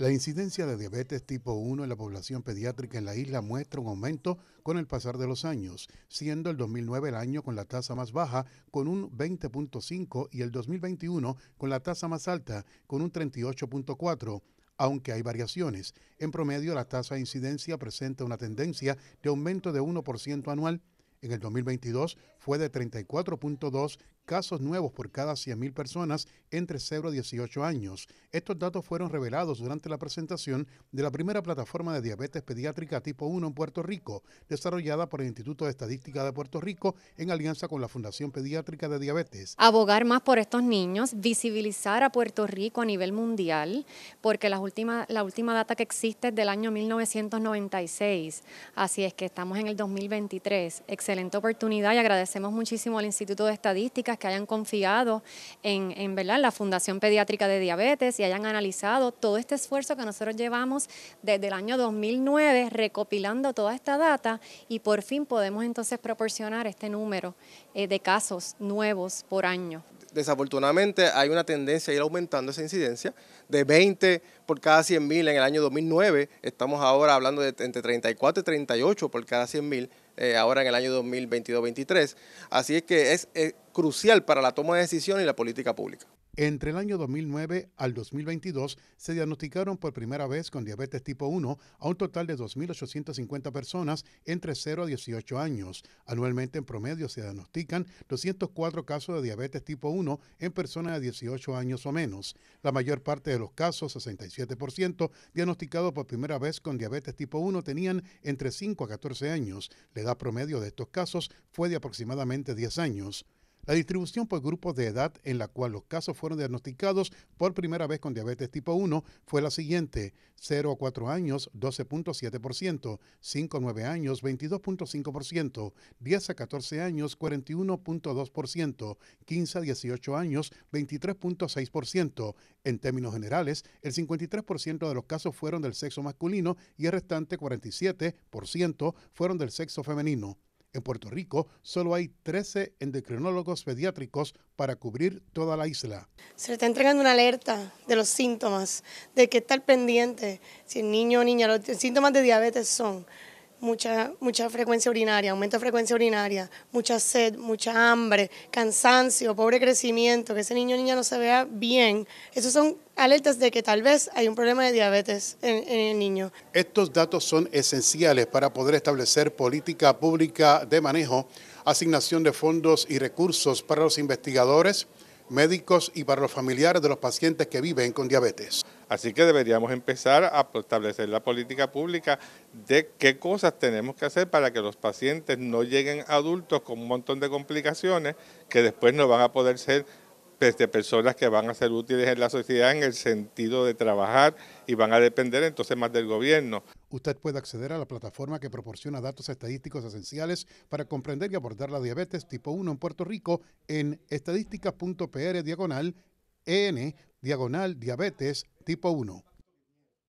La incidencia de diabetes tipo 1 en la población pediátrica en la isla muestra un aumento con el pasar de los años, siendo el 2009 el año con la tasa más baja, con un 20.5, y el 2021 con la tasa más alta, con un 38.4 aunque hay variaciones. En promedio, la tasa de incidencia presenta una tendencia de aumento de 1% anual. En el 2022 fue de 34.2 casos nuevos por cada 100.000 personas entre 0 a 18 años. Estos datos fueron revelados durante la presentación de la primera plataforma de diabetes pediátrica tipo 1 en Puerto Rico, desarrollada por el Instituto de Estadística de Puerto Rico en alianza con la Fundación Pediátrica de Diabetes. Abogar más por estos niños, visibilizar a Puerto Rico a nivel mundial, porque la última, la última data que existe es del año 1996, así es que estamos en el 2023. Excelente oportunidad y agradecemos muchísimo al Instituto de Estadística que hayan confiado en, la Fundación Pediátrica de Diabetes y hayan analizado todo este esfuerzo que nosotros llevamos desde el año 2009 recopilando toda esta data y por fin podemos entonces proporcionar este número eh, de casos nuevos por año desafortunadamente hay una tendencia a ir aumentando esa incidencia de 20 por cada 100.000 en el año 2009, estamos ahora hablando de entre 34 y 38 por cada 100.000 eh, ahora en el año 2022-23, así es que es, es crucial para la toma de decisiones y la política pública. Entre el año 2009 al 2022 se diagnosticaron por primera vez con diabetes tipo 1 a un total de 2.850 personas entre 0 a 18 años. Anualmente en promedio se diagnostican 204 casos de diabetes tipo 1 en personas de 18 años o menos. La mayor parte de los casos, 67%, diagnosticados por primera vez con diabetes tipo 1 tenían entre 5 a 14 años. La edad promedio de estos casos fue de aproximadamente 10 años. La distribución por grupos de edad en la cual los casos fueron diagnosticados por primera vez con diabetes tipo 1 fue la siguiente: 0 a 4 años 12.7%, 5 a 9 años 22.5%, 10 a 14 años 41.2%, 15 a 18 años 23.6%. En términos generales, el 53% de los casos fueron del sexo masculino y el restante 47% fueron del sexo femenino. En Puerto Rico solo hay 13 endocrinólogos pediátricos para cubrir toda la isla. Se le está entregando una alerta de los síntomas, de que estar pendiente, si el niño o niña, los síntomas de diabetes son mucha, mucha frecuencia urinaria, aumento de frecuencia urinaria, mucha sed, mucha hambre, cansancio, pobre crecimiento, que ese niño o niña no se vea bien. Esos son alertas de que tal vez hay un problema de diabetes en el niño. Estos datos son esenciales para poder establecer política pública de manejo, asignación de fondos y recursos para los investigadores, médicos y para los familiares de los pacientes que viven con diabetes. Así que deberíamos empezar a establecer la política pública de qué cosas tenemos que hacer para que los pacientes no lleguen adultos con un montón de complicaciones que después no van a poder ser pues, de personas que van a ser útiles en la sociedad en el sentido de trabajar y van a depender entonces más del gobierno. Usted puede acceder a la plataforma que proporciona datos estadísticos esenciales para comprender y abordar la diabetes tipo 1 en Puerto Rico en estadística.pr diagonal en diagonal diabetes tipo 1.